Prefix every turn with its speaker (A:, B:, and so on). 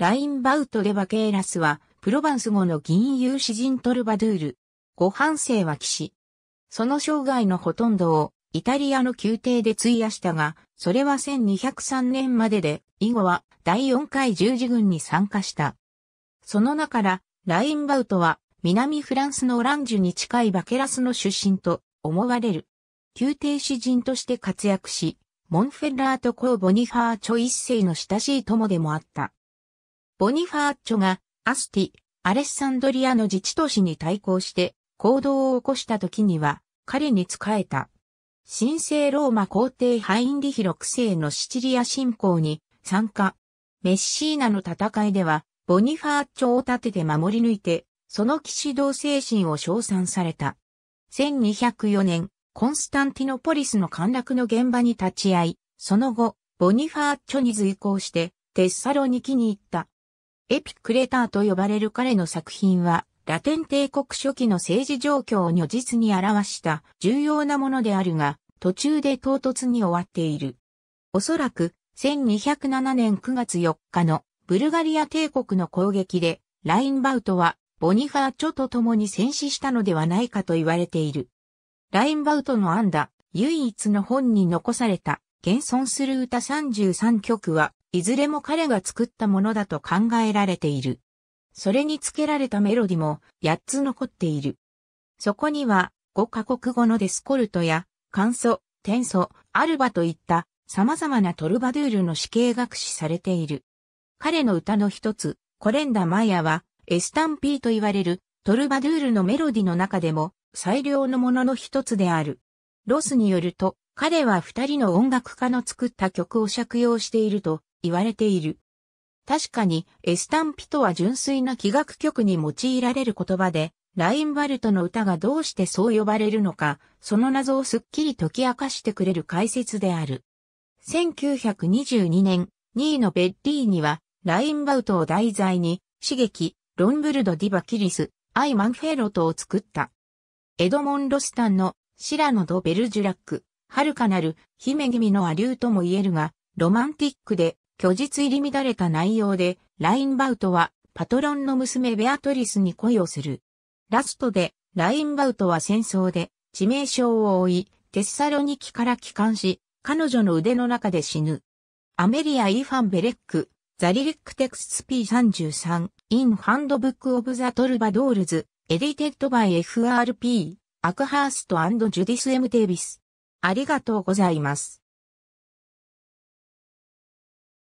A: ラインバウト・レ・バケーラスは、プロヴァンス語の銀融詩人トルバドゥール。ご半生は騎士。その生涯のほとんどを、イタリアの宮廷で費やしたが、それは1203年までで、以後は第4回十字軍に参加した。その中から、ラインバウトは、南フランスのオランジュに近いバケラスの出身と思われる。宮廷詩人として活躍し、モンフェッラートーボニファーチョ一世の親しい友でもあった。ボニファーチョがアスティ、アレッサンドリアの自治都市に対抗して行動を起こした時には彼に仕えた。神聖ローマ皇帝ハインリヒ6世のシチリア侵攻に参加。メッシーナの戦いではボニファーチョを立てて守り抜いて、その騎士道精神を称賛された。1204年、コンスタンティノポリスの陥落の現場に立ち会い、その後、ボニファーチョに随行して、テッサロニキに行った。エピクレターと呼ばれる彼の作品は、ラテン帝国初期の政治状況を如実に表した重要なものであるが、途中で唐突に終わっている。おそらく、1207年9月4日のブルガリア帝国の攻撃で、ラインバウトはボニファーチョと共に戦死したのではないかと言われている。ラインバウトの編んだ唯一の本に残された現存する歌33曲はいずれも彼が作ったものだと考えられている。それに付けられたメロディも8つ残っている。そこには5カ国語のデスコルトや、簡素、転素、アルバといった様々なトルバドゥールの死刑学士されている。彼の歌の一つ、コレンダ・マイヤは、エスタンピーと言われるトルバドゥールのメロディの中でも最良のものの一つである。ロスによると、彼は二人の音楽家の作った曲を借用していると言われている。確かに、エスタンピとは純粋な器楽曲に用いられる言葉で、ラインバルトの歌がどうしてそう呼ばれるのか、その謎をすっきり解き明かしてくれる解説である。1922年、2位のベッリーには、ラインバウトを題材に、刺激、ロンブルド・ディバ・キリス、アイ・マンフェロトを作った。エドモン・ロスタンの、シラノ・ド・ベルジュラック、遥かなる、姫君のアリューとも言えるが、ロマンティックで虚実入り乱れた内容で、ラインバウトはパトロンの娘ベアトリスに恋をする。ラストで、ラインバウトは戦争で、致命傷を負い、テッサロニキから帰還し、彼女の腕の中で死ぬ。アメリア・イーファン・ベレック、ザリリック・テクス P33、イン・ハンドブック・オブ・ザ・トルバドールズ、エディテッド・バイ・ FRP、アクハーストジュディス・エム・デービス。ありがとうございます。